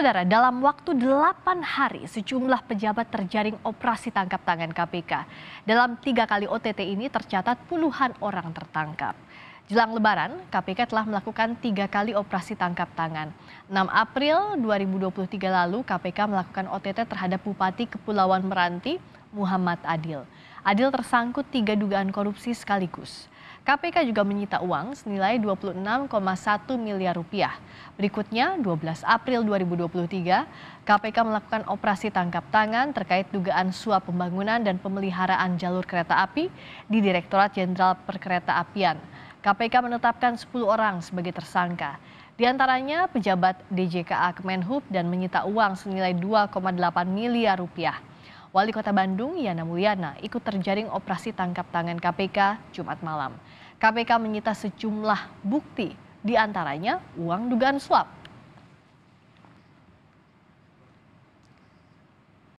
Saudara, dalam waktu delapan hari sejumlah pejabat terjaring operasi tangkap tangan KPK. Dalam tiga kali OTT ini tercatat puluhan orang tertangkap. Jelang lebaran, KPK telah melakukan tiga kali operasi tangkap tangan. 6 April 2023 lalu, KPK melakukan OTT terhadap Bupati Kepulauan Meranti, Muhammad Adil. Adil tersangkut tiga dugaan korupsi sekaligus. KPK juga menyita uang senilai 26,1 miliar rupiah. Berikutnya, 12 April 2023, KPK melakukan operasi tangkap tangan terkait dugaan suap pembangunan dan pemeliharaan jalur kereta api di Direktorat Jenderal Perkeretaapian. KPK menetapkan 10 orang sebagai tersangka. Di antaranya pejabat DJKA Kemenhub dan menyita uang senilai 2,8 miliar rupiah. Wali Kota Bandung, Yana Mulyana, ikut terjaring operasi tangkap tangan KPK Jumat malam. KPK menyita sejumlah bukti, diantaranya uang dugaan suap.